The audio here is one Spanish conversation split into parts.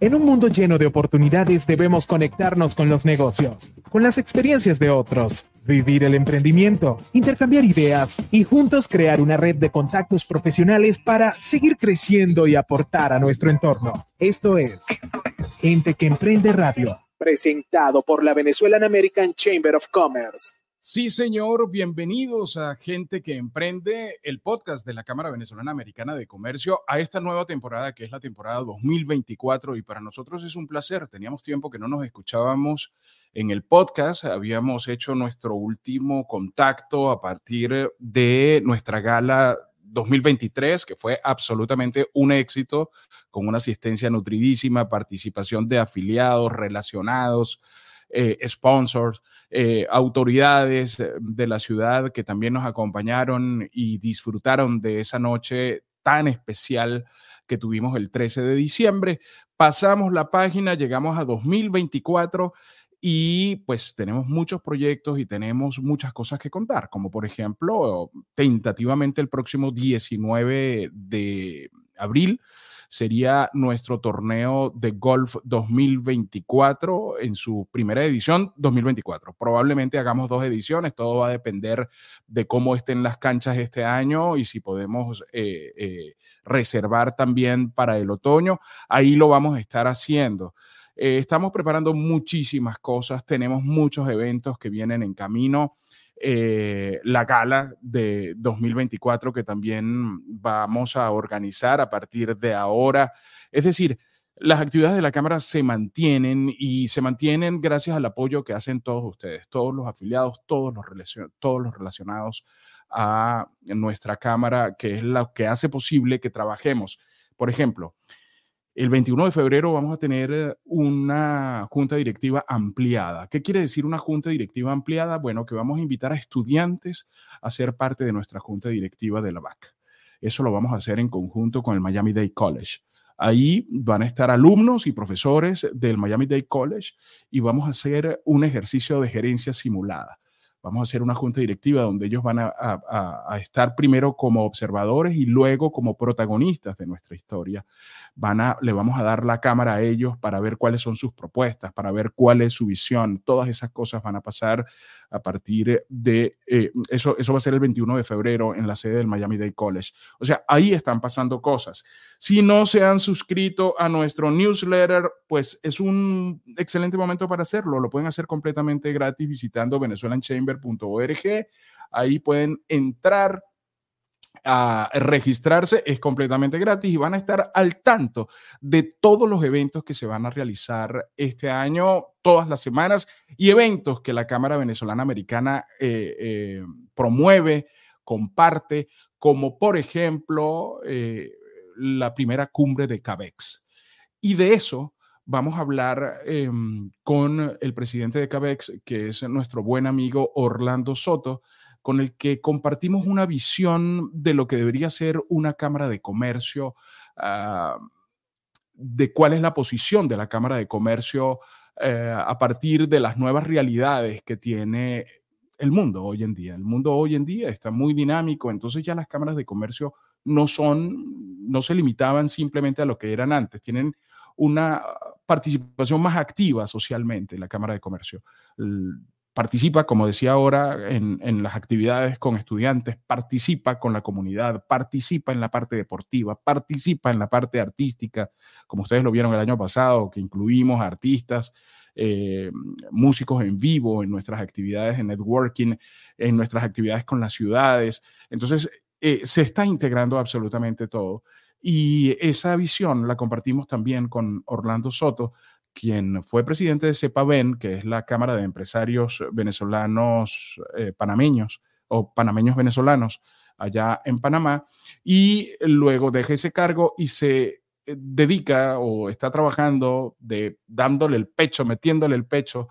En un mundo lleno de oportunidades debemos conectarnos con los negocios, con las experiencias de otros, vivir el emprendimiento, intercambiar ideas y juntos crear una red de contactos profesionales para seguir creciendo y aportar a nuestro entorno. Esto es Gente que Emprende Radio, presentado por la Venezuelan American Chamber of Commerce. Sí, señor, bienvenidos a Gente que Emprende, el podcast de la Cámara Venezolana Americana de Comercio, a esta nueva temporada que es la temporada 2024 y para nosotros es un placer. Teníamos tiempo que no nos escuchábamos en el podcast, habíamos hecho nuestro último contacto a partir de nuestra gala 2023, que fue absolutamente un éxito, con una asistencia nutridísima, participación de afiliados, relacionados, eh, sponsors, eh, autoridades eh, de la ciudad que también nos acompañaron y disfrutaron de esa noche tan especial que tuvimos el 13 de diciembre. Pasamos la página, llegamos a 2024 y pues tenemos muchos proyectos y tenemos muchas cosas que contar, como por ejemplo, tentativamente el próximo 19 de abril sería nuestro torneo de golf 2024 en su primera edición 2024. Probablemente hagamos dos ediciones, todo va a depender de cómo estén las canchas este año y si podemos eh, eh, reservar también para el otoño. Ahí lo vamos a estar haciendo. Eh, estamos preparando muchísimas cosas, tenemos muchos eventos que vienen en camino. Eh, la gala de 2024 que también vamos a organizar a partir de ahora. Es decir, las actividades de la Cámara se mantienen y se mantienen gracias al apoyo que hacen todos ustedes, todos los afiliados, todos los, todos los relacionados a nuestra Cámara, que es lo que hace posible que trabajemos. Por ejemplo, el 21 de febrero vamos a tener eh, una junta directiva ampliada. ¿Qué quiere decir una junta directiva ampliada? Bueno, que vamos a invitar a estudiantes a ser parte de nuestra junta directiva de la BAC. Eso lo vamos a hacer en conjunto con el Miami Dade College. Ahí van a estar alumnos y profesores del Miami Dade College y vamos a hacer un ejercicio de gerencia simulada. Vamos a hacer una junta directiva donde ellos van a, estar primero como observadores y luego como protagonistas de nuestra historia. Van a, le vamos a dar la cámara a ellos para ver cuáles son sus propuestas, para ver cuál es su visión. Todas esas cosas van a pasar a partir de, eh, eso, eso va a ser el 21 de febrero en la sede del Miami Day College. O sea, ahí están pasando cosas. Si no se han suscrito a nuestro newsletter, pues es un excelente momento para hacerlo. Lo pueden hacer completamente gratis visitando Venezuelan Chamber org Ahí pueden entrar a registrarse, es completamente gratis y van a estar al tanto de todos los eventos que se van a realizar este año, todas las semanas, y eventos que la Cámara Venezolana Americana eh, eh, promueve, comparte, como por ejemplo eh, la primera cumbre de CABEX. Y de eso vamos a hablar em, con el presidente de CABEX, que es nuestro buen amigo Orlando Soto, con el que compartimos una visión de lo que debería ser una Cámara de Comercio, ah, de cuál es la posición de la Cámara de Comercio eh, a partir de las nuevas realidades que tiene el mundo hoy en día. El mundo hoy en día está muy dinámico, entonces ya las cámaras de comercio no son, no se limitaban simplemente a lo que eran antes, tienen una participación más activa socialmente en la Cámara de Comercio. Participa, como decía ahora, en, las actividades con estudiantes, participa con la comunidad, participa en la parte deportiva, participa en la parte artística, como ustedes lo vieron el año pasado, que incluimos artistas, eh, músicos en vivo en nuestras actividades de networking, en nuestras actividades con las ciudades. Entonces, eh, se está integrando absolutamente todo. Y esa visión la compartimos también con Orlando Soto, quien fue presidente de CEPAVEN, que es la Cámara de Empresarios Venezolanos eh, Panameños o Panameños Venezolanos allá en Panamá, y luego deja ese cargo y se eh, dedica o está trabajando de dándole el pecho, metiéndole el pecho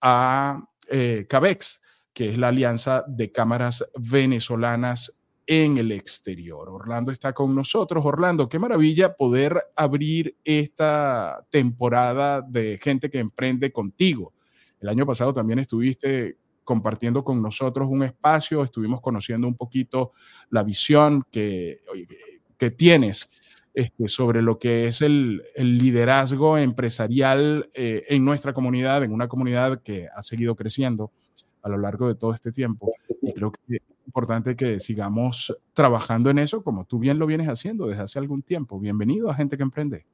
a eh, CABEX, que es la Alianza de Cámaras Venezolanas en el exterior. Orlando está con nosotros. Orlando, qué maravilla poder abrir esta temporada de gente que emprende contigo. El año pasado también estuviste compartiendo con nosotros un espacio, estuvimos conociendo un poquito la visión que, que tienes este, sobre lo que es el, liderazgo empresarial eh, en nuestra comunidad, en una comunidad que ha seguido creciendo a lo largo de todo este tiempo. Y creo que importante que sigamos trabajando en eso, como tú bien lo vienes haciendo desde hace algún tiempo. Bienvenido a Gente que Emprende.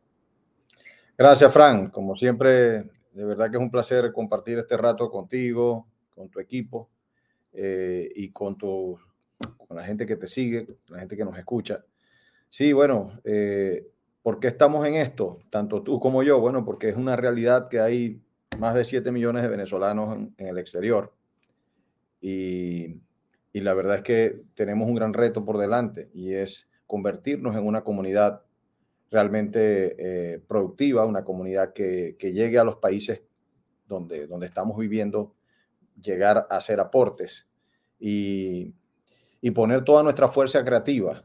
Gracias, Fran. Como siempre, de verdad que es un placer compartir este rato contigo, con tu equipo eh, y con, tu, con la gente que te sigue, la gente que nos escucha. Sí, bueno, eh, ¿por qué estamos en esto? Tanto tú como yo. Bueno, porque es una realidad que hay más de 7 millones de venezolanos en el exterior. Y y la verdad es que tenemos un gran reto por delante y es convertirnos en una comunidad realmente eh, productiva, una comunidad que, llegue a los países donde, donde estamos viviendo, llegar a hacer aportes y, poner toda nuestra fuerza creativa,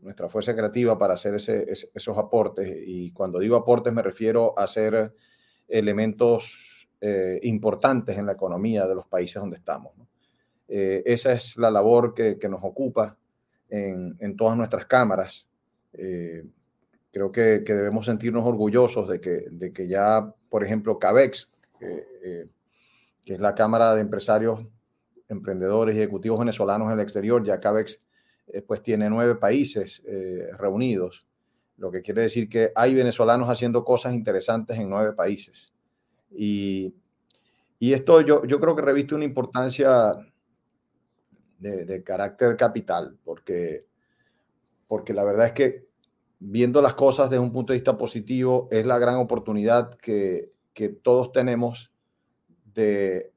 nuestra fuerza creativa para hacer esos aportes. Y cuando digo aportes me refiero a hacer elementos eh, importantes en la economía de los países donde estamos. Eh, esa es la labor que, nos ocupa en, todas nuestras cámaras. Eh, creo que, debemos sentirnos orgullosos de que, ya, por ejemplo, CABEX, eh, que es la Cámara de Empresarios, Emprendedores y Ejecutivos Venezolanos en el Exterior, ya CABEX pues tiene nueve países reunidos, lo que quiere decir que hay venezolanos haciendo cosas interesantes en nueve países. Y, esto yo, yo creo que reviste una importancia de, carácter capital, porque, porque la verdad es que viendo las cosas desde un punto de vista positivo, es la gran oportunidad que, todos tenemos de,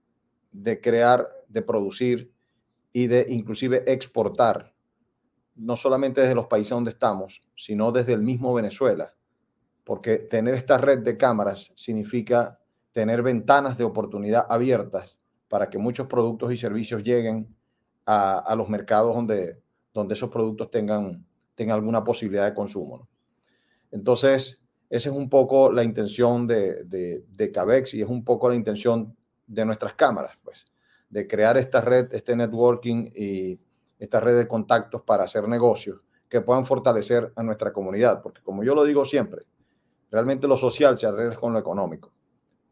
de crear, de producir y de inclusive exportar, no solamente desde los países donde estamos, sino desde el mismo Venezuela, porque tener esta red de cámaras significa tener ventanas de oportunidad abiertas para que muchos productos y servicios lleguen a, los mercados donde, donde esos productos tengan, tengan alguna posibilidad de consumo. Entonces, esa es un poco la intención de, de, de, CABEX y es un poco la intención de nuestras cámaras, pues, de crear esta red, este networking y esta red de contactos para hacer negocios que puedan fortalecer a nuestra comunidad, porque como yo lo digo siempre, realmente lo social se arregla con lo económico.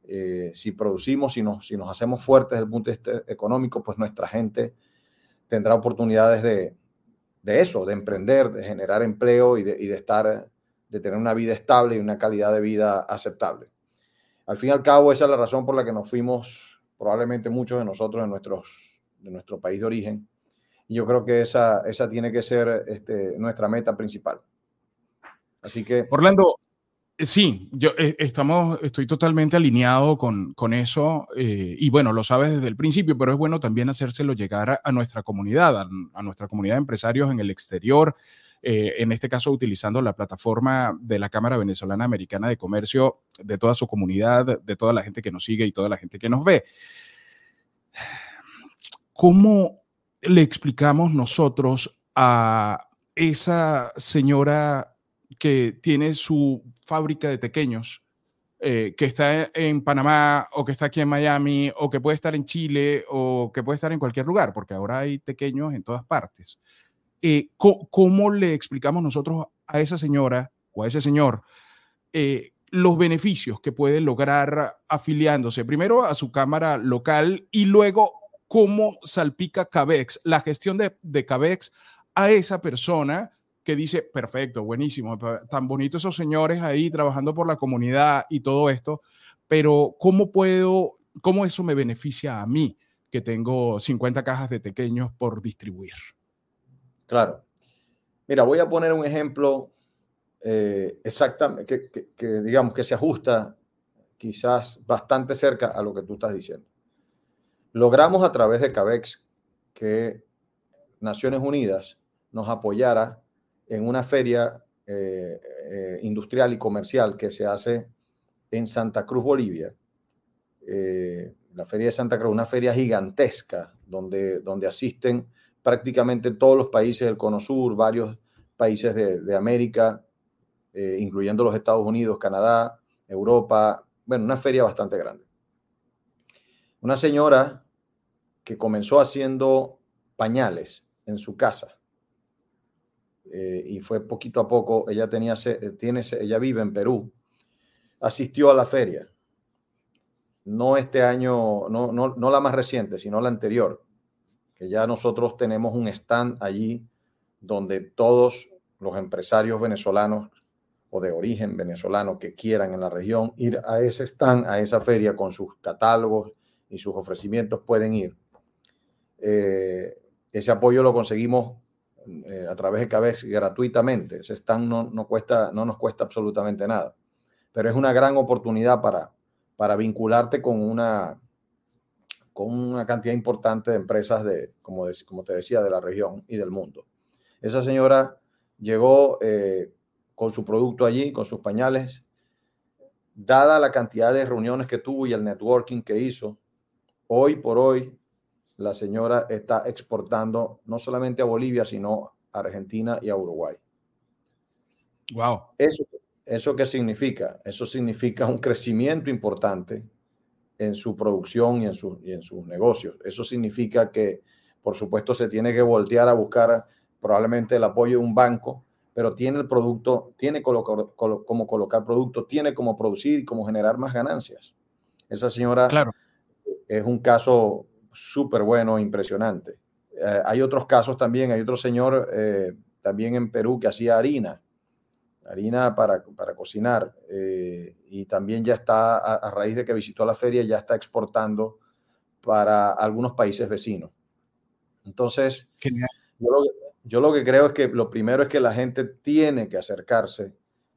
Eh, si producimos, si nos, si nos hacemos fuertes desde el punto de vista económico, pues nuestra gente tendrá oportunidades de, eso, de emprender, de generar empleo y de, estar, de tener una vida estable y una calidad de vida aceptable. Al fin y al cabo, esa es la razón por la que nos fuimos, probablemente muchos de nosotros, de, nuestros, de nuestro país de origen. Y yo creo que esa, esa tiene que ser este, nuestra meta principal. Así que... Orlando, Sí, yo eh, estamos, estoy totalmente alineado con, eso eh, y bueno, lo sabes desde el principio, pero es bueno también hacérselo llegar a, nuestra comunidad, a, nuestra comunidad de empresarios en el exterior, eh, en este caso utilizando la plataforma de la Cámara Venezolana Americana de Comercio, de toda su comunidad, de toda la gente que nos sigue y toda la gente que nos ve. ¿Cómo le explicamos nosotros a esa señora que tiene su fábrica de pequeños, eh, que está en Panamá o que está aquí en Miami o que puede estar en Chile o que puede estar en cualquier lugar, porque ahora hay pequeños en todas partes. Eh, ¿Cómo le explicamos nosotros a esa señora o a ese señor eh, los beneficios que puede lograr afiliándose primero a su cámara local y luego cómo salpica CABEX, la gestión de, de CABEX a esa persona que dice, perfecto, buenísimo, tan bonito esos señores ahí trabajando por la comunidad y todo esto, pero ¿cómo puedo, cómo eso me beneficia a mí que tengo 50 cajas de pequeños por distribuir? Claro. Mira, voy a poner un ejemplo eh, exactamente, que digamos que se ajusta quizás bastante cerca a lo que tú estás diciendo. Logramos a través de CABEX que Naciones Unidas nos apoyara en una feria eh, eh, industrial y comercial que se hace en Santa Cruz, Bolivia. Eh, la feria de Santa Cruz, una feria gigantesca donde, donde asisten prácticamente todos los países del Cono Sur, varios países de, de América, incluyendo los Estados Unidos, Canadá, Europa, bueno, una feria bastante grande. Una señora que comenzó haciendo pañales en su casa eh, y fue poquito a poco, ella, tenía, eh, tiene, ella vive en Perú, asistió a la feria, no este año, no, no, la más reciente, sino la anterior, que ya nosotros tenemos un stand allí donde todos los empresarios venezolanos o de origen venezolano que quieran en la región ir a ese stand, a esa feria con sus catálogos y sus ofrecimientos pueden ir. Eh, ese apoyo lo conseguimos eh, a través de Cabez gratuitamente. se no, cuesta, no nos cuesta absolutamente nada. Pero es una gran oportunidad para, para vincularte con una, con una cantidad importante de empresas, de, como, como te decía, de la región y del mundo. Esa señora llegó eh, con su producto allí, con sus pañales. Dada la cantidad de reuniones que tuvo y el networking que hizo, hoy por hoy la señora está exportando no solamente a Bolivia, sino a Argentina y a Uruguay. Wow. Eso, ¿Eso qué significa? Eso significa un crecimiento importante en su producción y en, en sus negocios. Eso significa que, por supuesto, se tiene que voltear a buscar probablemente el apoyo de un banco, pero tiene el producto, tiene como colocar producto, tiene como producir y como generar más ganancias. Esa señora claro. es un caso súper bueno, impresionante. Eh, hay otros casos también, hay otro señor eh, también en Perú que hacía harina, harina para, cocinar, eh, y también ya está, a, raíz de que visitó la feria, ya está exportando para algunos países vecinos. Entonces, yo yo lo que creo es que lo primero es que la gente tiene que acercarse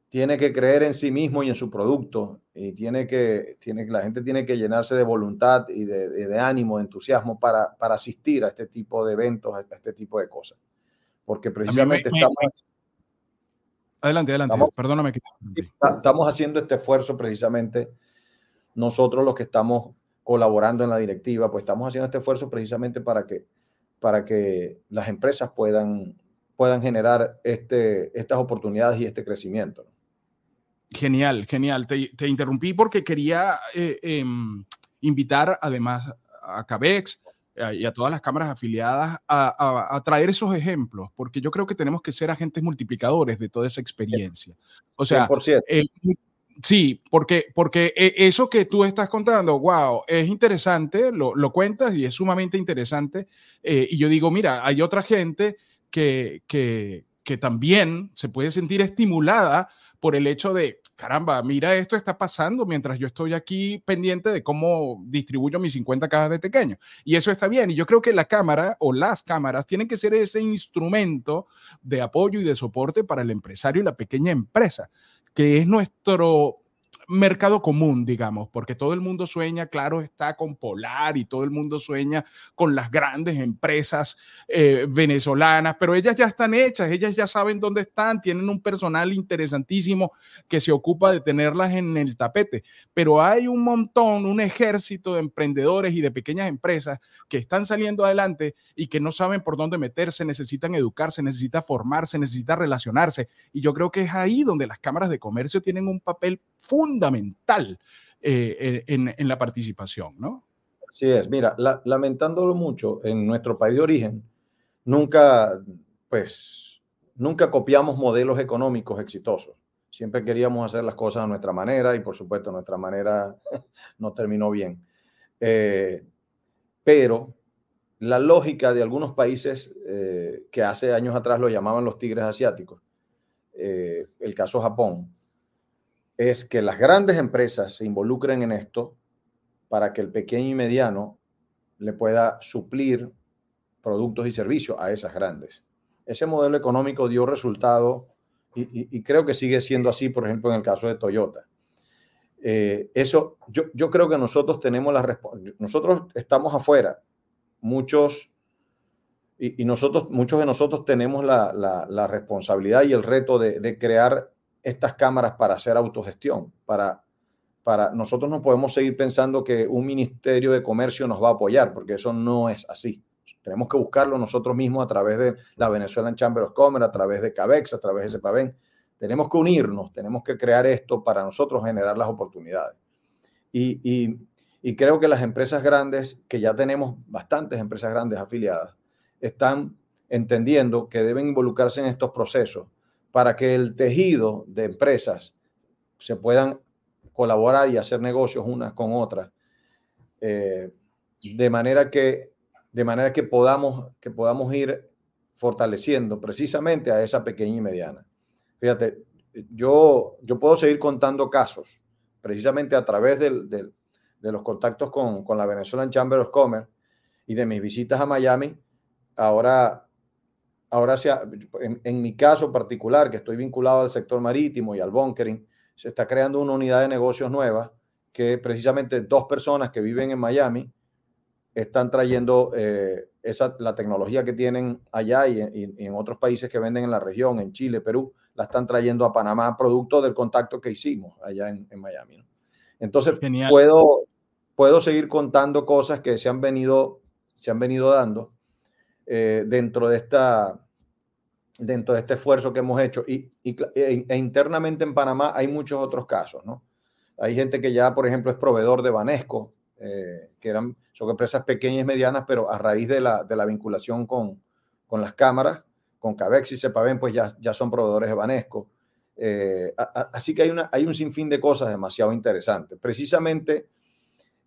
tiene que creer en sí mismo y en su producto y tiene que, tiene, la gente tiene que llenarse de voluntad y de, ánimo, de entusiasmo para, asistir a este tipo de eventos, a este tipo de cosas. Porque precisamente estamos... Adelante, adelante, perdóname. Estamos haciendo este esfuerzo precisamente nosotros los que estamos colaborando en la directiva, pues estamos haciendo este esfuerzo precisamente para que, para que las empresas puedan, puedan generar este, estas oportunidades y este crecimiento. Genial, genial. Te, interrumpí porque quería eh, em, invitar además a CABEX eh, y a todas las cámaras afiliadas a, traer esos ejemplos, porque yo creo que tenemos que ser agentes multiplicadores de toda esa experiencia. O sea, cierto sí, porque, porque e, eso que tú estás contando, wow, es interesante, lo, lo cuentas y es sumamente interesante. Eh, y yo digo, mira, hay otra gente que, que, que también se puede sentir estimulada por el hecho de, caramba, mira esto está pasando mientras yo estoy aquí pendiente de cómo distribuyo mis 50 cajas de pequeño. Y eso está bien. Y yo creo que la cámara o las cámaras tienen que ser ese instrumento de apoyo y de soporte para el empresario y la pequeña empresa, que es nuestro mercado común, digamos, porque todo el mundo sueña, claro, está con Polar y todo el mundo sueña con las grandes empresas eh, venezolanas, pero ellas ya están hechas, ellas ya saben dónde están, tienen un personal interesantísimo que se ocupa de tenerlas en el tapete, pero hay un montón, un ejército de emprendedores y de pequeñas empresas que están saliendo adelante y que no saben por dónde meterse, necesitan educarse, necesitan formarse, necesitan relacionarse, y yo creo que es ahí donde las cámaras de comercio tienen un papel fundamental fundamental eh, eh, en, la participación, ¿no? Así es, mira, lamentándolo mucho, en nuestro país de origen, nunca, pues, nunca copiamos modelos económicos exitosos. Siempre queríamos hacer las cosas a nuestra manera y por supuesto nuestra manera no terminó bien. Eh, pero la lógica de algunos países que hace años atrás lo llamaban los tigres asiáticos, el caso Japón, es que las grandes empresas se involucren en esto para que el pequeño y mediano le pueda suplir productos y servicios a esas grandes. Ese modelo económico dio resultado y, creo que sigue siendo así, por ejemplo, en el caso de Toyota. Eh, eso, yo, creo que nosotros tenemos la respuesta. Nosotros estamos afuera. Muchos, y, nosotros, muchos de nosotros tenemos la, responsabilidad y el reto de, crear estas cámaras para hacer autogestión, para, para nosotros no podemos seguir pensando que un ministerio de comercio nos va a apoyar, porque eso no es así. Tenemos que buscarlo nosotros mismos a través de la Venezuelan Chamber of Commerce, a través de CABEX, a través de CEPAVEN. Tenemos que unirnos, tenemos que crear esto para nosotros generar las oportunidades. y, y creo que las empresas grandes, que ya tenemos bastantes empresas grandes afiliadas, están entendiendo que deben involucrarse en estos procesos para que el tejido de empresas se puedan colaborar y hacer negocios unas con otras. Eh, de manera que de manera que podamos que podamos ir fortaleciendo precisamente a esa pequeña y mediana. Fíjate, yo, yo puedo seguir contando casos, precisamente a través del, de los contactos con, con la Venezuelan Chamber of Commerce y de mis visitas a Miami. Ahora ahora sea, en, mi caso particular, que estoy vinculado al sector marítimo y al bunkering, se está creando una unidad de negocios nueva que precisamente dos personas que viven en Miami están trayendo eh, esa, la tecnología que tienen allá y, en otros países que venden en la región, en Chile, Perú, la están trayendo a Panamá, producto del contacto que hicimos allá en, Miami. Entonces, puedo, puedo seguir contando cosas que se han venido, se han venido dando eh, dentro, de esta, dentro de este esfuerzo que hemos hecho. Y, e, e internamente en Panamá hay muchos otros casos, ¿no? Hay gente que ya, por ejemplo, es proveedor de Banesco, eh, que eran, son empresas pequeñas y medianas, pero a raíz de la, de la vinculación con, con, las cámaras, con Cabex y Cepaven, pues ya, ya son proveedores de Banesco. Eh, así que hay, una, hay un sinfín de cosas demasiado interesantes. Precisamente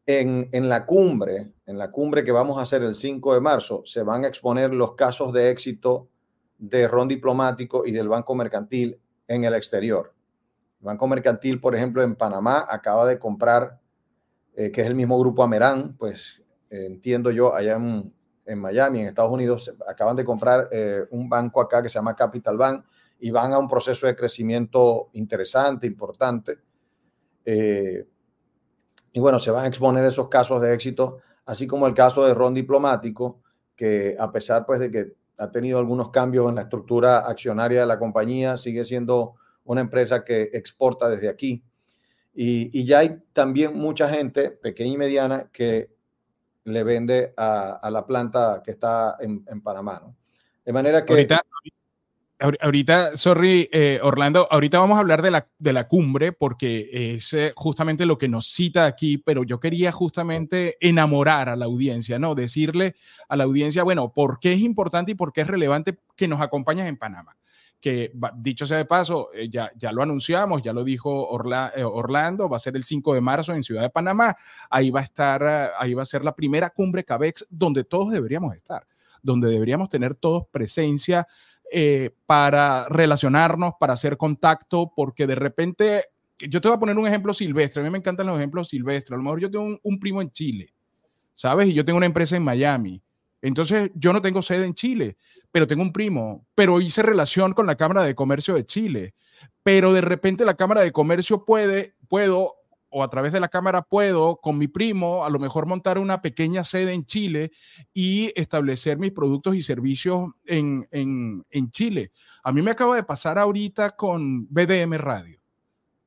en, la cumbre, en la cumbre que vamos a hacer el 5 de marzo, se van a exponer los casos de éxito de Ron Diplomático y del Banco Mercantil en el exterior. Banco Mercantil, por ejemplo, en Panamá acaba de comprar, eh, que es el mismo grupo Amerán, pues eh, entiendo yo, allá en, Miami, en Estados Unidos, acaban de comprar eh, un banco acá que se llama Capital Bank y van a un proceso de crecimiento interesante, importante. Y bueno, se van a exponer esos casos de éxito, así como el caso de Ron Diplomático, que a pesar pues, de que ha tenido algunos cambios en la estructura accionaria de la compañía, sigue siendo una empresa que exporta desde aquí. Y, ya hay también mucha gente, pequeña y mediana, que le vende a, la planta que está en, Panamá. De manera que ahorita, sorry, eh, Orlando, ahorita vamos a hablar de la, de la cumbre porque es eh, justamente lo que nos cita aquí, pero yo quería justamente enamorar a la audiencia, ¿no? Decirle a la audiencia, bueno, ¿por qué es importante y por qué es relevante que nos acompañes en Panamá? que dicho sea de paso, eh, ya, ya lo anunciamos, ya lo dijo Orlando, va a ser el 5 de marzo en Ciudad de Panamá, ahí va a estar, ahí va a ser la primera cumbre CABEX donde todos deberíamos estar, donde deberíamos tener todos presencia eh, para relacionarnos, para hacer contacto, porque de repente, yo te voy a poner un ejemplo silvestre, a mí me encantan los ejemplos silvestres, a lo mejor yo tengo un, un primo en Chile, ¿sabes? Y yo tengo una empresa en Miami. Entonces, yo no tengo sede en Chile, pero tengo un primo, pero hice relación con la Cámara de Comercio de Chile, pero de repente la Cámara de Comercio puede, puedo o a través de la cámara puedo con mi primo a lo mejor montar una pequeña sede en Chile y establecer mis productos y servicios en, Chile. A mí me acaba de pasar ahorita con BDM Radio.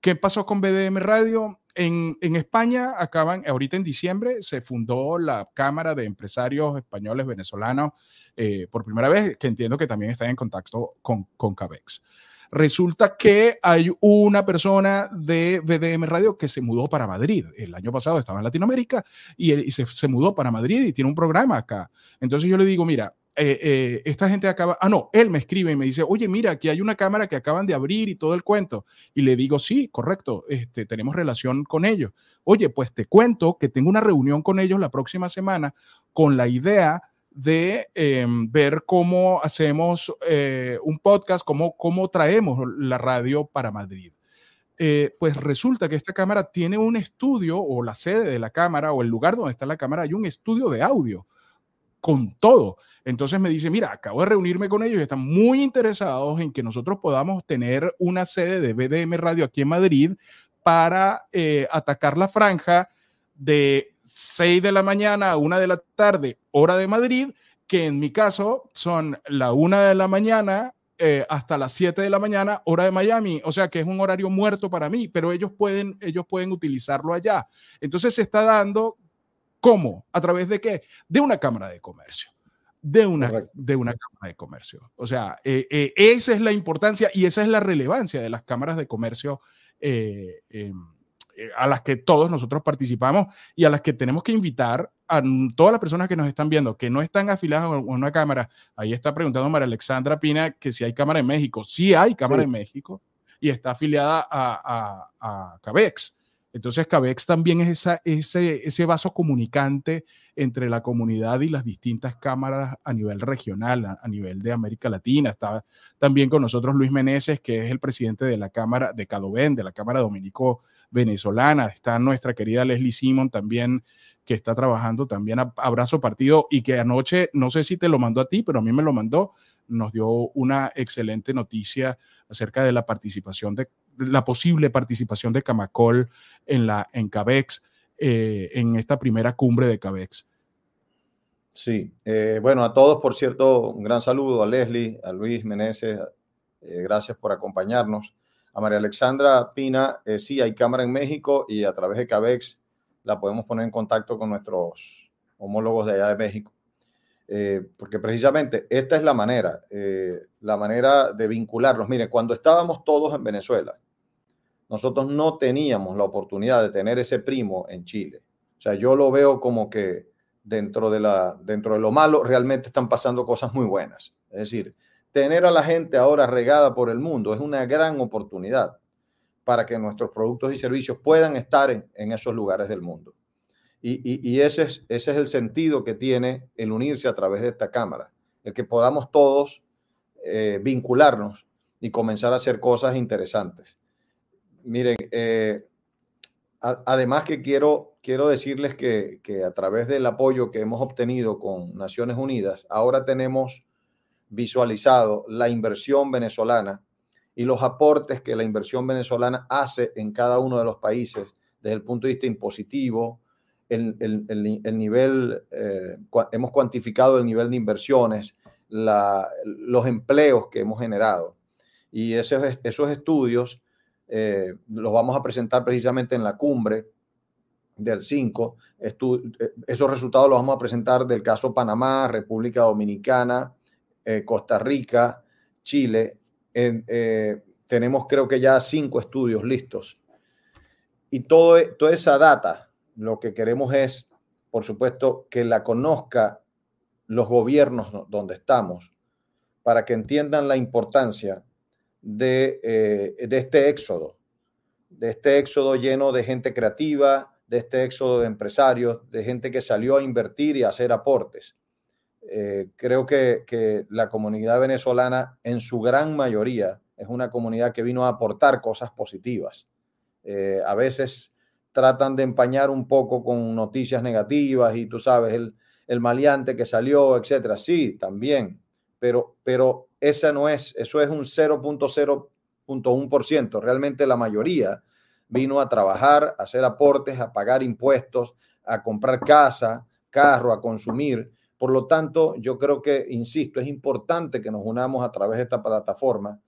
¿Qué pasó con BDM Radio? En, España acaban, ahorita en diciembre, se fundó la Cámara de Empresarios Españoles Venezolanos eh, por primera vez, que entiendo que también está en contacto con, con CABEX. Resulta que hay una persona de BDM Radio que se mudó para Madrid. El año pasado estaba en Latinoamérica y, se, mudó para Madrid y tiene un programa acá. Entonces yo le digo, mira, eh, eh, esta gente acaba, ah, no, él me escribe y me dice, oye, mira, aquí hay una cámara que acaban de abrir y todo el cuento. Y le digo, sí, correcto, este, tenemos relación con ellos. Oye, pues te cuento que tengo una reunión con ellos la próxima semana con la idea de em, ver cómo hacemos eh, un podcast, cómo, cómo traemos la radio para Madrid. Eh, pues resulta que esta cámara tiene un estudio o la sede de la cámara o el lugar donde está la cámara, hay un estudio de audio con todo. Entonces me dice, mira, acabo de reunirme con ellos y están muy interesados en que nosotros podamos tener una sede de BDM Radio aquí en Madrid para eh, atacar la franja de 6 de la mañana a 1 de la tarde, hora de Madrid, que en mi caso son la 1 de la mañana eh, hasta las 7 de la mañana, hora de Miami. O sea que es un horario muerto para mí, pero ellos pueden, ellos pueden utilizarlo allá. Entonces se está dando, ¿cómo? ¿A través de qué? De una cámara de comercio. De una, de una cámara de comercio. O sea, eh, eh, esa es la importancia y esa es la relevancia de las cámaras de comercio em, eh, a las que todos nosotros participamos y a las que tenemos que invitar a todas las personas que nos están viendo, que no están afiladas a una cámara. Ahí está preguntando María Alexandra Pina que si hay cámara en México. Sí hay cámara en México y está afiliada a, a, a CABEX. Entonces, CABEX también es ese, vaso comunicante entre la comunidad y las distintas cámaras a nivel regional, a, nivel de América Latina. Está también con nosotros Luis Meneses, que es el presidente de la Cámara de Cadoven, de la Cámara Dominico Venezolana. Está nuestra querida Leslie Simon también, que está trabajando también a, Abrazo Partido y que anoche, no sé si te lo mandó a ti, pero a mí me lo mandó, nos dio una excelente noticia acerca de la participación de la posible participación de Camacol en, la, en CABEX, eh, en esta primera cumbre de CABEX. Sí, eh, bueno, a todos, por cierto, un gran saludo a Leslie, a Luis Meneses, eh, gracias por acompañarnos. A María Alexandra Pina, sí, hay cámara en México y a través de CABEX la podemos poner en contacto con nuestros homólogos de allá de México. Eh, porque precisamente esta es la manera, eh, la manera de vincularnos. Mire, cuando estábamos todos en Venezuela, nosotros no teníamos la oportunidad de tener ese primo en Chile. O sea, yo lo veo como que dentro de, la, dentro de lo malo realmente están pasando cosas muy buenas. Es decir, tener a la gente ahora regada por el mundo es una gran oportunidad para que nuestros productos y servicios puedan estar en esos lugares del mundo. Y, ese, es, ese es el sentido que tiene el unirse a través de esta Cámara, el que podamos todos eh, vincularnos y comenzar a hacer cosas interesantes. Miren, eh, además que quiero, quiero decirles que, que, a través del apoyo que hemos obtenido con Naciones Unidas, ahora tenemos visualizado la inversión venezolana y los aportes que la inversión venezolana hace en cada uno de los países desde el punto de vista impositivo, el, el, el, nivel, eh, hemos cuantificado el nivel de inversiones, la, los empleos que hemos generado. Y esos esos estudios eh, los vamos a presentar precisamente en la cumbre del 5. Eh, esos resultados los vamos a presentar del caso Panamá, República Dominicana, Costa Rica, Chile. tenemos creo que ya cinco estudios listos. Y todo, toda esa data lo que queremos es, por supuesto, que la conozca los gobiernos donde estamos, para que entiendan la importancia eh, de, este éxodo, de este éxodo lleno de gente creativa, de este éxodo de empresarios, de gente que salió a invertir y a hacer aportes. Eh, creo que, la comunidad venezolana en su gran mayoría es una comunidad que vino a aportar cosas positivas. Eh, a veces tratan de empañar un poco con noticias negativas y tú sabes, el, maleante que salió, etcétera. Sí, también, pero, pero esa no es, eso es un 0.0.1%. Realmente la mayoría vino a trabajar, a hacer aportes, a pagar impuestos, a comprar casa, carro, a consumir. Por lo tanto, yo creo que, insisto, es importante que nos unamos a través de esta plataforma,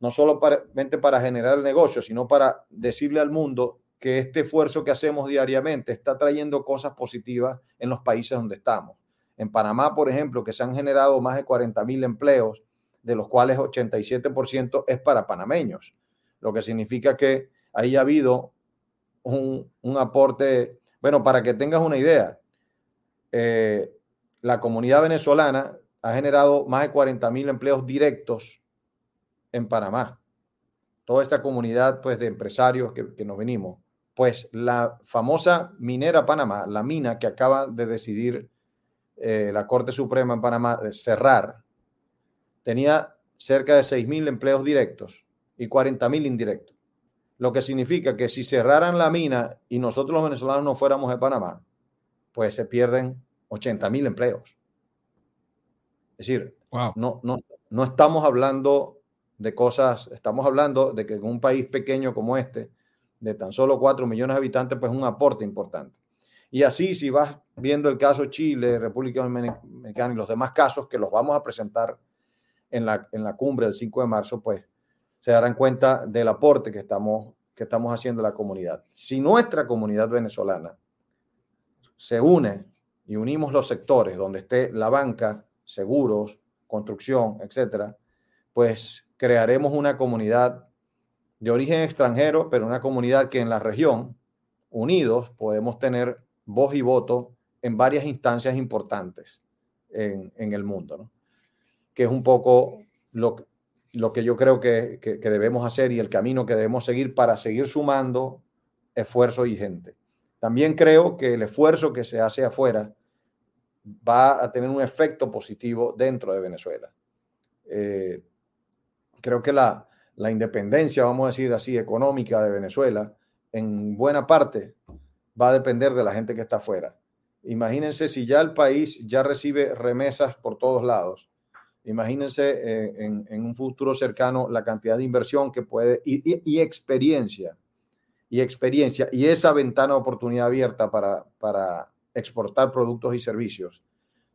no solo para, para generar el negocio, sino para decirle al mundo, que este esfuerzo que hacemos diariamente está trayendo cosas positivas en los países donde estamos. En Panamá, por ejemplo, que se han generado más de 40 mil empleos, de los cuales 87% es para panameños, lo que significa que ahí ha habido un, aporte, bueno, para que tengas una idea, eh, la comunidad venezolana ha generado más de 40 mil empleos directos en Panamá. Toda esta comunidad pues, de empresarios que, que nos venimos. Pues la famosa minera Panamá, la mina que acaba de decidir eh, la Corte Suprema en Panamá cerrar, tenía cerca de 6.000 empleos directos y 40.000 indirectos. Lo que significa que si cerraran la mina y nosotros los venezolanos no fuéramos de Panamá, pues se pierden 80.000 empleos. Es decir, no, no, no estamos hablando de cosas, estamos hablando de que en un país pequeño como este, de tan solo 4 millones de habitantes, pues un aporte importante. Y así, si vas viendo el caso Chile, República Dominicana y los demás casos que los vamos a presentar en la, en la cumbre del 5 de marzo, pues se darán cuenta del aporte que estamos, que estamos haciendo la comunidad. Si nuestra comunidad venezolana se une y unimos los sectores donde esté la banca, seguros, construcción, etcétera, pues crearemos una comunidad de origen extranjero, pero una comunidad que en la región, unidos, podemos tener voz y voto en varias instancias importantes en, el mundo, ¿no? que es un poco lo, lo que yo creo que, debemos hacer y el camino que debemos seguir para seguir sumando esfuerzo y gente. También creo que el esfuerzo que se hace afuera va a tener un efecto positivo dentro de Venezuela. Eh, creo que la, la independencia, vamos a decir así, económica de Venezuela, en buena parte va a depender de la gente que está afuera. Imagínense si ya el país ya recibe remesas por todos lados. Imagínense eh, en, un futuro cercano la cantidad de inversión que puede y, y, experiencia y experiencia y esa ventana de oportunidad abierta para, para exportar productos y servicios,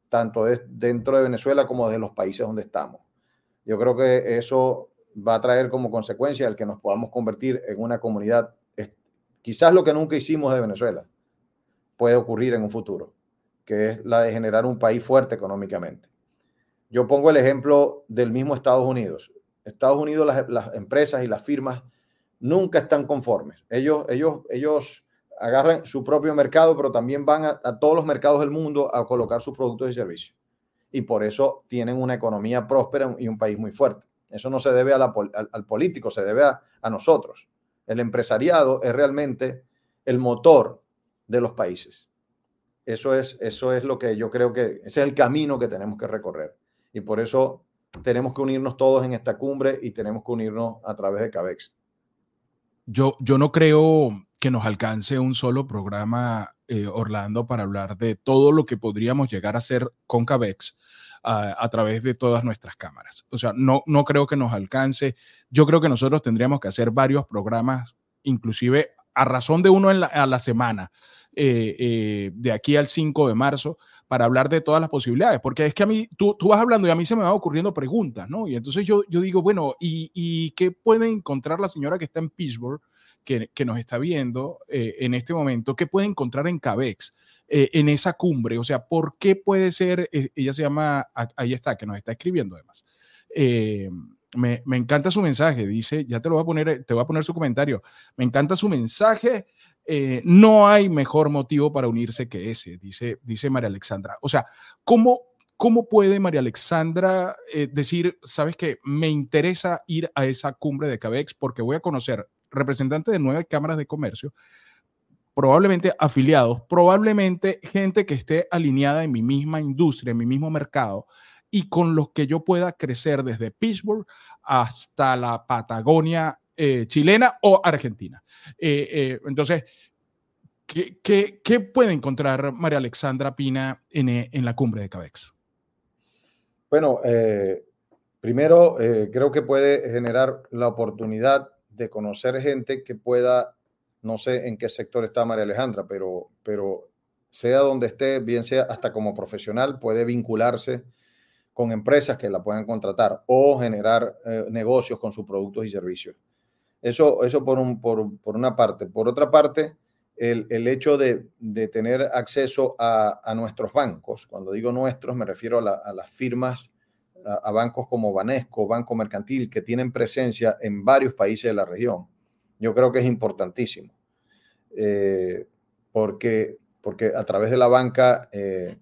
tanto dentro de Venezuela como de los países donde estamos. Yo creo que eso va a traer como consecuencia el que nos podamos convertir en una comunidad, quizás lo que nunca hicimos de Venezuela, puede ocurrir en un futuro, que es la de generar un país fuerte económicamente. Yo pongo el ejemplo del mismo Estados Unidos. Estados Unidos, las, empresas y las firmas nunca están conformes. Ellos, ellos, ellos agarran su propio mercado, pero también van a todos los mercados del mundo a colocar sus productos y servicios. Y por eso tienen una economía próspera y un país muy fuerte. Eso no se debe al, político, se debe a, nosotros. El empresariado es realmente el motor de los países. Eso es, eso es lo que yo creo que es el camino que tenemos que recorrer. Y por eso tenemos que unirnos todos en esta cumbre y tenemos que unirnos a través de CABEX. Yo, yo no creo que nos alcance un solo programa, eh, Orlando, para hablar de todo lo que podríamos llegar a hacer con CABEX a, través de todas nuestras cámaras. O sea, no, no creo que nos alcance. Yo creo que nosotros tendríamos que hacer varios programas, inclusive a razón de uno a la semana, eh, eh, de aquí al 5 de marzo, para hablar de todas las posibilidades, porque es que a mí, tú, tú vas hablando y a mí se me van ocurriendo preguntas, ¿no? Y entonces yo, yo digo, bueno, ¿y, ¿y qué puede encontrar la señora que está en Pittsburgh? que, nos está viendo eh, en este momento, ¿qué puede encontrar en CABEX? Eh, en esa cumbre, o sea, ¿por qué puede ser? Eh, ella se llama, ahí está, que nos está escribiendo además. me, encanta su mensaje, dice, ya te lo voy a poner, te voy a poner su comentario. Me encanta su mensaje. no hay mejor motivo para unirse que ese, dice, dice María Alexandra. O sea, ¿cómo, cómo puede María Alexandra decir, sabes que me interesa ir a esa cumbre de CABEX porque voy a conocer Representante de nueve cámaras de comercio, probablemente afiliados, probablemente gente que esté alineada en mi misma industria, en mi mismo mercado, y con los que yo pueda crecer desde Pittsburgh hasta la Patagonia eh, chilena o argentina. Eh, eh, entonces, ¿qué, puede encontrar María Alexandra Pina en, en la cumbre de CABEX? Bueno, primero creo que puede generar la oportunidad de conocer gente que pueda, no sé en qué sector está María Alejandra, pero, pero sea donde esté, bien sea hasta como profesional, puede vincularse con empresas que la puedan contratar o generar eh, negocios con sus productos y servicios. Eso, eso por, un, por, una parte. Por otra parte, el, hecho de, tener acceso a, nuestros bancos, cuando digo nuestros me refiero a las firmas a, bancos como Banesco, Banco Mercantil, que tienen presencia en varios países de la región. Yo creo que es importantísimo, eh, porque, porque a través de la banca, eh,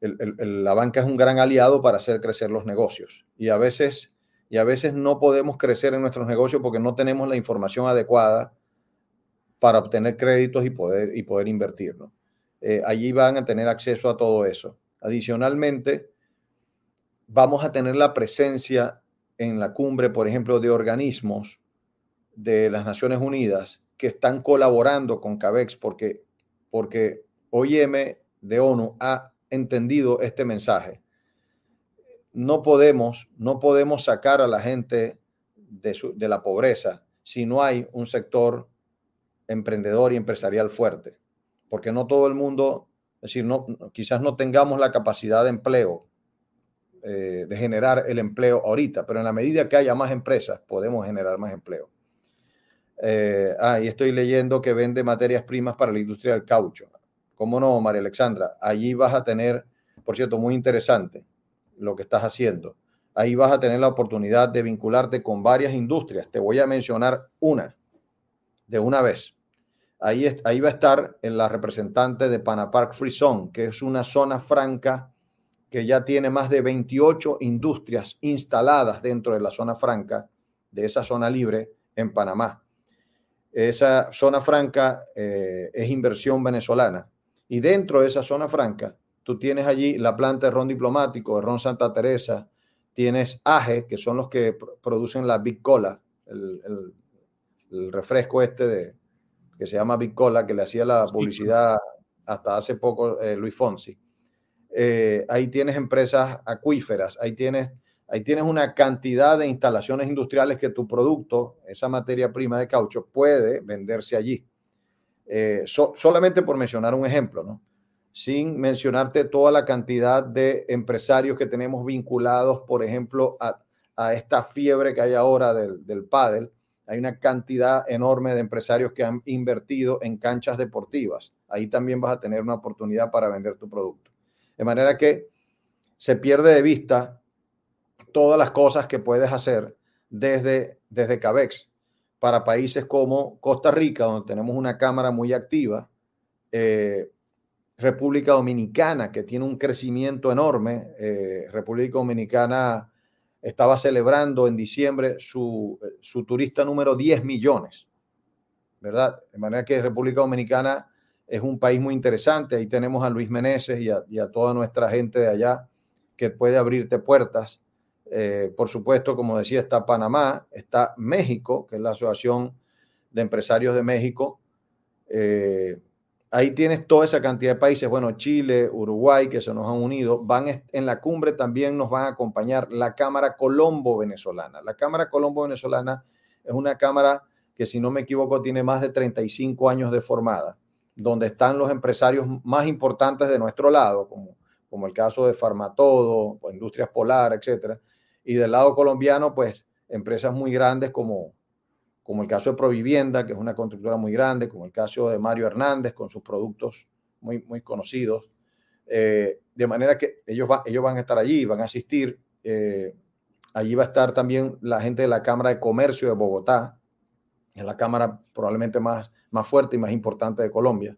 la banca es un gran aliado para hacer crecer los negocios. Y a veces y a veces no podemos crecer en nuestros negocios porque no tenemos la información adecuada para obtener créditos y poder, y poder invertir. Eh, allí van a tener acceso a todo eso. Adicionalmente, vamos a tener la presencia en la cumbre, por ejemplo, de organismos de las Naciones Unidas que están colaborando con CABEX porque, porque OIM de ONU ha entendido este mensaje. No podemos, no podemos sacar a la gente de, la pobreza si no hay un sector emprendedor y empresarial fuerte, porque no todo el mundo, es decir, no, quizás no tengamos la capacidad de empleo eh, de generar el empleo ahorita, pero en la medida que haya más empresas, podemos generar más empleo. Eh, ah, y estoy leyendo que vende materias primas para la industria del caucho. ¿Cómo no, María Alexandra? Allí vas a tener, por cierto, muy interesante lo que estás haciendo. Ahí vas a tener la oportunidad de vincularte con varias industrias. Te voy a mencionar una, de una vez. Ahí, ahí va a estar en la representante de Panapark Free Zone, que es una zona franca que ya tiene más de 28 industrias instaladas dentro de la zona franca, de esa zona libre en Panamá. Esa zona franca eh, es inversión venezolana. Y dentro de esa zona franca, tú tienes allí la planta de ron diplomático, de ron Santa Teresa, tienes AGE, que son los que producen la Big Cola, el, refresco este de, que se llama Big Cola, que le hacía la publicidad hasta hace poco eh, Luis Fonsi. Eh, ahí tienes empresas acuíferas, ahí tienes, ahí tienes una cantidad de instalaciones industriales que tu producto, esa materia prima de caucho, puede venderse allí. Eh, solamente por mencionar un ejemplo, ¿no? sin mencionarte toda la cantidad de empresarios que tenemos vinculados, por ejemplo, a, esta fiebre que hay ahora del, del pádel. Hay una cantidad enorme de empresarios que han invertido en canchas deportivas. Ahí también vas a tener una oportunidad para vender tu producto. De manera que se pierde de vista todas las cosas que puedes hacer desde, desde CABEX para países como Costa Rica, donde tenemos una cámara muy activa, eh, República Dominicana, que tiene un crecimiento enorme. Eh, República Dominicana estaba celebrando en diciembre su, su turista número 10 millones, ¿verdad? De manera que República Dominicana es un país muy interesante. Ahí tenemos a Luis Meneses y a, toda nuestra gente de allá que puede abrirte puertas. Eh, por supuesto, como decía, está Panamá, está México, que es la Asociación de Empresarios de México. Eh, ahí tienes toda esa cantidad de países, bueno, Chile, Uruguay, que se nos han unido, van en la cumbre también nos van a acompañar la Cámara Colombo venezolana. La Cámara Colombo venezolana es una cámara que si no me equivoco tiene más de 35 años de formada donde están los empresarios más importantes de nuestro lado, como, el caso de Farmatodo, o pues, Industrias Polar, etcétera, y del lado colombiano, pues empresas muy grandes como, como el caso de Provivienda, que es una constructora muy grande, como el caso de Mario Hernández, con sus productos muy, muy conocidos. Eh, de manera que ellos, ellos van a estar allí, van a asistir. Eh, allí va a estar también la gente de la Cámara de Comercio de Bogotá, en la cámara probablemente más, más fuerte y más importante de Colombia.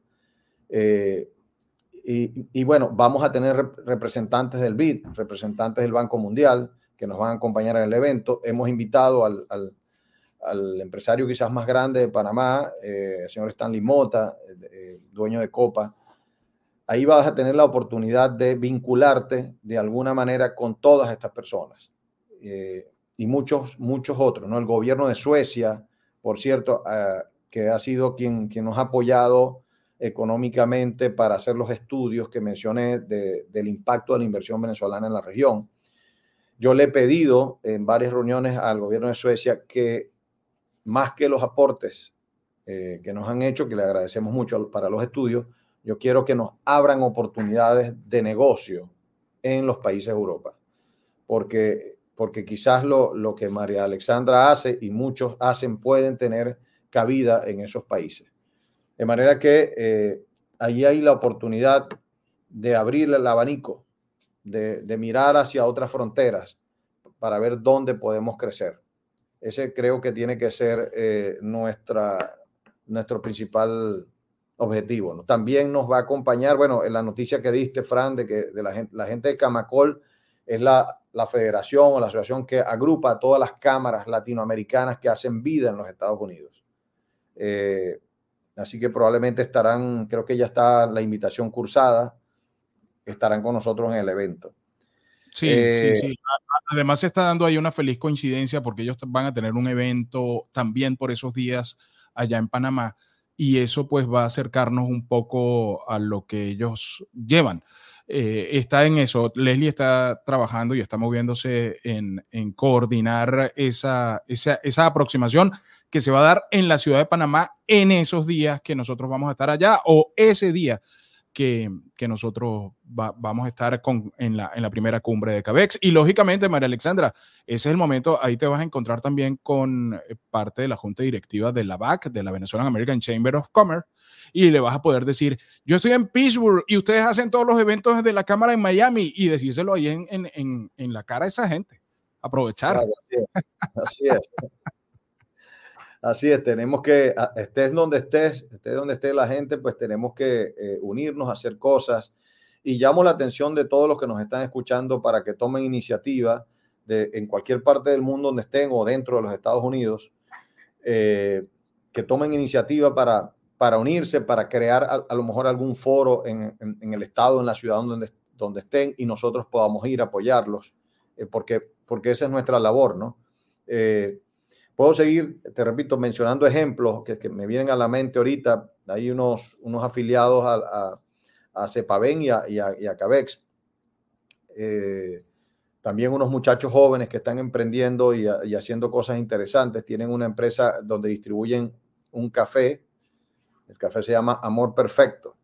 Eh, y, bueno, vamos a tener representantes del BID, representantes del Banco Mundial, que nos van a acompañar en el evento. Hemos invitado al, empresario quizás más grande de Panamá, eh, el señor Stanley Mota, eh, dueño de Copa. Ahí vas a tener la oportunidad de vincularte de alguna manera con todas estas personas y muchos, muchos otros, ¿no? El gobierno de Suecia, por cierto, eh, que ha sido quien, nos ha apoyado económicamente para hacer los estudios que mencioné del impacto de la inversión venezolana en la región. Yo le he pedido en varias reuniones al gobierno de Suecia que más que los aportes eh, que nos han hecho, que le agradecemos mucho para los estudios, yo quiero que nos abran oportunidades de negocio en los países de Europa, porque porque quizás lo, lo que María Alexandra hace y muchos hacen pueden tener cabida en esos países. De manera que eh, ahí hay la oportunidad de abrir el abanico, de, mirar hacia otras fronteras para ver dónde podemos crecer. Ese creo que tiene que ser eh, nuestra, nuestro principal objetivo. También nos va a acompañar, bueno, en la noticia que diste, Fran, de que de la gente de Camacol es la, federación o la asociación que agrupa a todas las cámaras latinoamericanas que hacen vida en los Estados Unidos. Eh, así que probablemente estarán, creo que ya está la invitación cursada, estarán con nosotros en el evento. Sí, sí, eh, sí. Además se está dando ahí una feliz coincidencia porque ellos van a tener un evento también por esos días allá en Panamá y eso pues va a acercarnos un poco a lo que ellos llevan. Eh, está en eso. Leslie está trabajando y está moviéndose en, en coordinar esa, esa, esa, aproximación que se va a dar en la ciudad de Panamá en esos días que nosotros vamos a estar allá o ese día que, nosotros vamos a estar con, en, la, en la primera cumbre de CABEX. Y lógicamente, María Alexandra, ese es el momento, ahí te vas a encontrar también con eh, parte de la junta directiva de la BAC, de la Venezuelan American Chamber of Commerce, y le vas a poder decir, yo estoy en Pittsburgh y ustedes hacen todos los eventos de la Cámara en Miami y decírselo ahí en, en, en, en la cara a esa gente. Aprovechar. Así es. Así es, tenemos que, estés donde estés, estés donde esté la gente, pues tenemos que unirnos eh, unirnos, hacer cosas. Y llamo la atención de todos los que nos están escuchando para que tomen iniciativa de, en cualquier parte del mundo donde estén o dentro de los Estados Unidos, eh, que tomen iniciativa para, para unirse, para crear a, lo mejor algún foro en, el estado, en la ciudad donde, donde estén y nosotros podamos ir a apoyarlos, eh, porque, porque esa es nuestra labor, ¿no? Puedo seguir, te repito, mencionando ejemplos que, me vienen a la mente ahorita. Hay unos, unos afiliados a, a, y a, Cabex. Eh, también unos muchachos jóvenes que están emprendiendo y, haciendo cosas interesantes. Tienen una empresa donde distribuyen un café. El café se llama Amor Perfecto.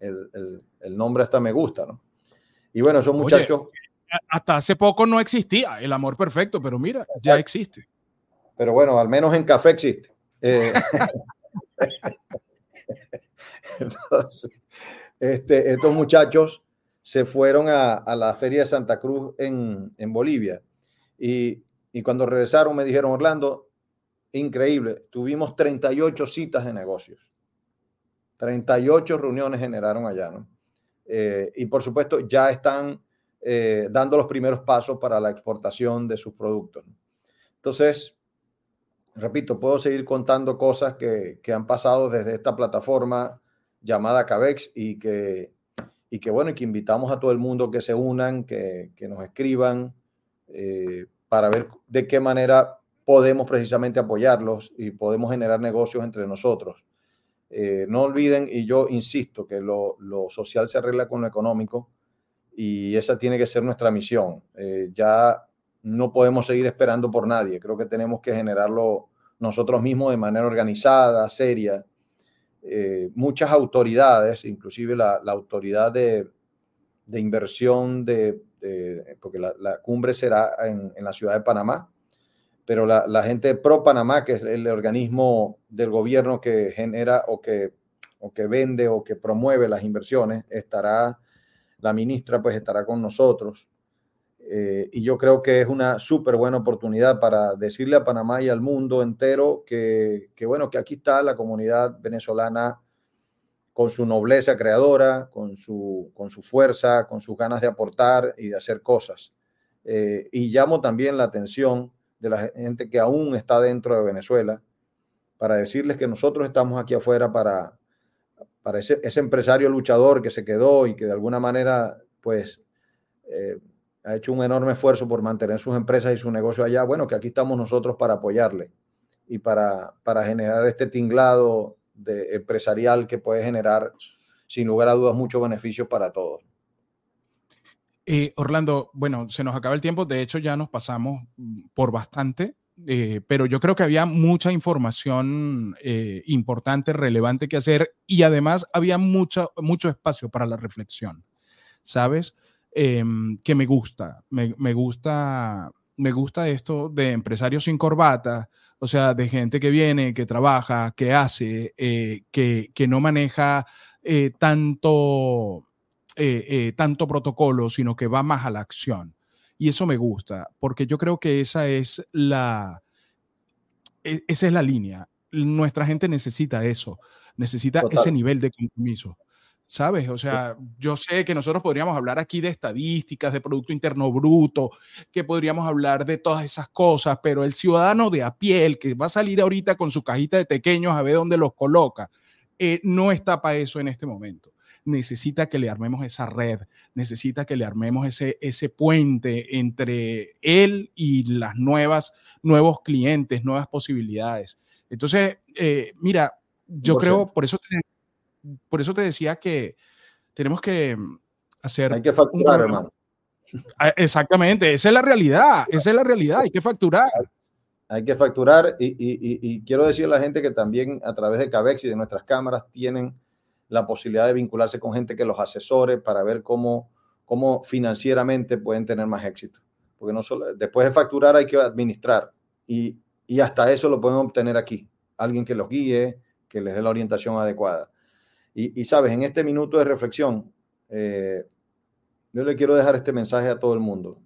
El, nombre hasta me gusta, ¿no? Y bueno, esos muchachos... Eh, hasta hace poco no existía el amor perfecto, pero mira, ya existe pero bueno, al menos en café existe. Eh, este, estos muchachos se fueron a, la feria de Santa Cruz en, Bolivia y, cuando regresaron me dijeron, Orlando, increíble, tuvimos 38 citas de negocios. 38 reuniones generaron allá, ¿no? Eh, y por supuesto ya están eh, dando los primeros pasos para la exportación de sus productos. Entonces, repito, puedo seguir contando cosas que, han pasado desde esta plataforma llamada Cabex y que, y que, bueno, que invitamos a todo el mundo que se unan, que, nos escriban eh, para ver de qué manera podemos precisamente apoyarlos y podemos generar negocios entre nosotros. Eh, no olviden, y yo insisto, que lo, social se arregla con lo económico y esa tiene que ser nuestra misión. Eh, ya no podemos seguir esperando por nadie. Creo que tenemos que generarlo nosotros mismos de manera organizada, seria. Eh, muchas autoridades, inclusive la, autoridad de, inversión de, porque la, cumbre será en, la ciudad de Panamá, pero la, gente Pro Panamá, que es el organismo del gobierno que genera o que, o que vende o que promueve las inversiones, estará, la ministra pues estará con nosotros. Eh, y yo creo que es una súper buena oportunidad para decirle a Panamá y al mundo entero que, bueno, que aquí está la comunidad venezolana con su nobleza creadora, con su, con su fuerza, con sus ganas de aportar y de hacer cosas. Eh, y llamo también la atención de la gente que aún está dentro de Venezuela para decirles que nosotros estamos aquí afuera para, para ese, empresario luchador que se quedó y que de alguna manera, pues, eh, ha hecho un enorme esfuerzo por mantener sus empresas y su negocio allá, bueno, que aquí estamos nosotros para apoyarle y para, para generar este tinglado de empresarial que puede generar, sin lugar a dudas, muchos beneficios para todos. Eh, Orlando, bueno, se nos acaba el tiempo, de hecho ya nos pasamos mm, por bastante, eh, pero yo creo que había mucha información eh, importante, relevante que hacer y además había mucha, mucho espacio para la reflexión, ¿sabes? Em, que me gusta. Me, gusta. Me gusta esto de empresarios sin corbata, o sea, de gente que viene, que trabaja, que hace, eh, que, no maneja eh, tanto, eh, tanto protocolo, sino que va más a la acción. Y eso me gusta, porque yo creo que esa es la, e, esa es la línea. Nuestra gente necesita eso, necesita ese nivel de compromiso. ¿sabes? O sea, yo sé que nosotros podríamos hablar aquí de estadísticas, de Producto Interno Bruto, que podríamos hablar de todas esas cosas, pero el ciudadano de a piel, que va a salir ahorita con su cajita de pequeños a ver dónde los coloca, eh, no está para eso en este momento. Necesita que le armemos esa red, necesita que le armemos ese, ese puente entre él y las nuevas, nuevos clientes, nuevas posibilidades. Entonces, eh, mira, yo creo, por eso por eso te decía que tenemos que mm, hacer... Hay que facturar, hermano. Ah, exactamente, esa es la realidad, esa es la realidad, hay que facturar. Hay que facturar y, quiero decir a la gente que también a través de CABEX y de nuestras cámaras tienen la posibilidad de vincularse con gente que los asesore para ver cómo, financieramente pueden tener más éxito. Porque no después de facturar hay que administrar y, y hasta eso lo pueden obtener aquí. Alguien que los guíe, que les dé la orientación adecuada. Y, sabes, en este minuto de reflexión, eh, yo le quiero dejar este mensaje a todo el mundo.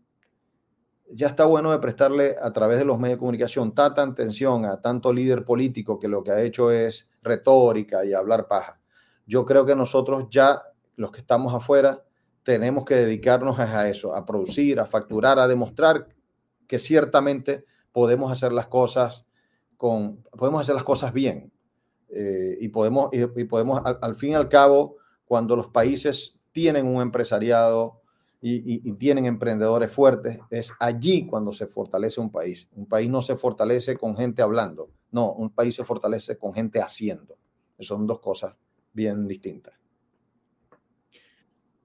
Ya está bueno de prestarle a través de los medios de comunicación tanta atención a tanto líder político que lo que ha hecho es retórica y hablar paja. Yo creo que nosotros ya, los que estamos afuera, tenemos que dedicarnos a eso, a producir, a facturar, a demostrar que ciertamente podemos hacer las cosas con, podemos hacer las cosas bien, eh, y podemos, y, podemos al, fin y al cabo, cuando los países tienen un empresariado y, tienen emprendedores fuertes, es allí cuando se fortalece un país. Un país no se fortalece con gente hablando, no, un país se fortalece con gente haciendo. Son dos cosas bien distintas.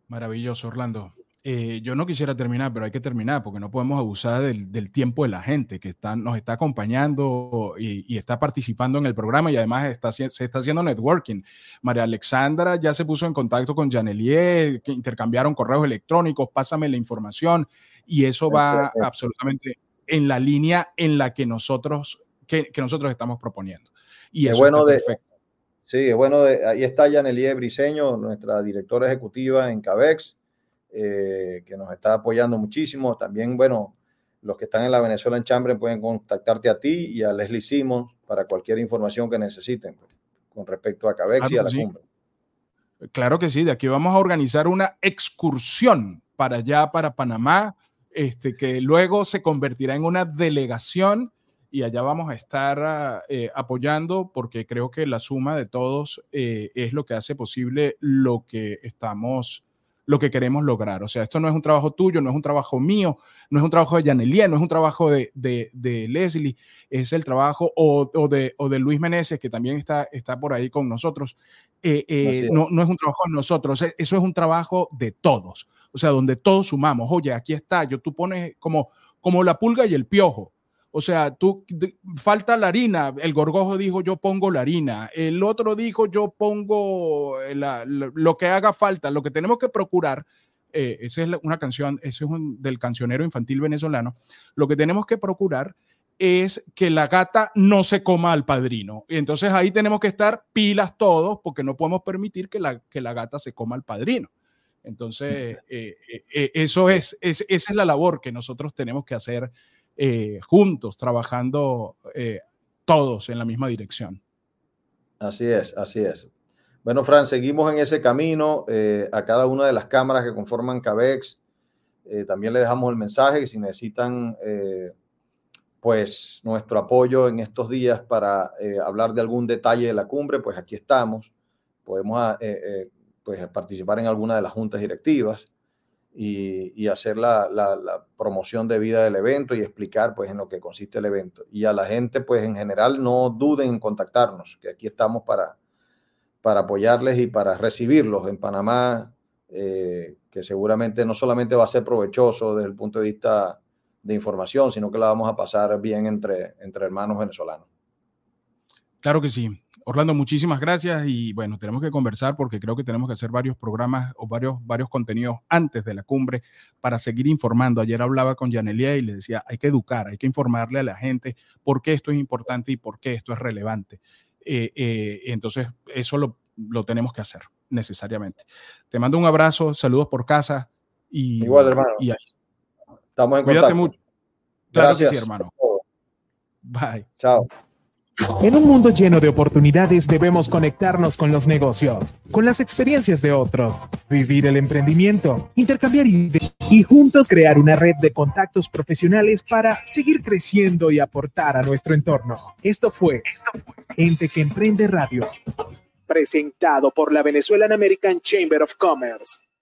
Maravilloso, Orlando. Eh, yo no quisiera terminar, pero hay que terminar porque no podemos abusar del, tiempo de la gente que nos está acompañando y, está participando en el programa y además está, se está haciendo networking. María Alexandra ya se puso en contacto con Janelier, que intercambiaron correos electrónicos, pásame la información y eso va absolutamente en la línea en la que nosotros, que, nosotros estamos proponiendo. Y es bueno de, Sí, bueno, de, ahí está Janelier Briseño, nuestra directora ejecutiva en CABEX eh, que nos está apoyando muchísimo. También, bueno, los que están en la Venezuela en Chambre pueden contactarte a ti y a Leslie Simons para cualquier información que necesiten pues, con respecto a Cabex claro y a la cumbre. Claro que sí, de aquí vamos a organizar una excursión para allá, para Panamá, este, que luego se convertirá en una delegación y allá vamos a estar eh, apoyando porque creo que la suma de todos eh, es lo que hace posible lo que estamos lo que queremos lograr. O sea, esto no es un trabajo tuyo, no es un trabajo mío, no es un trabajo de Yanelía, no es un trabajo de, Leslie, es el trabajo o, de, Luis Meneses, que también está, está por ahí con nosotros. Eh, eh, no, es un trabajo de nosotros, e, eso es un trabajo de todos. O sea, donde todos sumamos, oye, aquí está, yo tú pones como, como la pulga y el piojo. O sea, tú falta la harina. El gorgojo dijo yo pongo la harina. El otro dijo yo pongo eh, la, lo que haga falta. Lo que tenemos que procurar, eh, esa es una canción, ese es del cancionero infantil venezolano. Lo que tenemos que procurar es que la gata no se coma al padrino. Y entonces ahí tenemos que estar pilas todos porque no podemos permitir que la, que la gata se coma al padrino. Entonces, eh, eso es, esa es la labor que nosotros tenemos que hacer eh, juntos, trabajando eh, todos en la misma dirección. Así es, así es. Bueno, Fran, seguimos en ese camino. Eh, a cada una de las cámaras que conforman CABEX, también le dejamos el mensaje que si necesitan pues nuestro apoyo en estos días para hablar de algún detalle de la cumbre, pues aquí estamos. Podemos ah, pues, participar en alguna de las juntas directivas y, hacer la, promoción de vida del evento y explicar pues en lo que consiste el evento. Y a la gente pues en general no duden en contactarnos, que aquí estamos para, para apoyarles y para recibirlos en Panamá, eh, que seguramente no solamente va a ser provechoso desde el punto de vista de información, sino que la vamos a pasar bien entre, entre hermanos venezolanos. Claro que sí. Orlando, muchísimas gracias y bueno, tenemos que conversar porque creo que tenemos que hacer varios programas o varios, varios contenidos antes de la cumbre para seguir informando. Ayer hablaba con Yanelia y le decía, hay que educar, hay que informarle a la gente por qué esto es importante y por qué esto es relevante. Eh, eh, entonces, eso lo, tenemos que hacer necesariamente. Te mando un abrazo, saludos por casa y... Igual, hermano. Y Estamos en Cuídate mucho. Gracias. hermano. Bye. Chao. En un mundo lleno de oportunidades debemos conectarnos con los negocios, con las experiencias de otros, vivir el emprendimiento, intercambiar ideas y juntos crear una red de contactos profesionales para seguir creciendo y aportar a nuestro entorno. Esto fue Gente que Emprende Radio, presentado por la Venezuelan American Chamber of Commerce.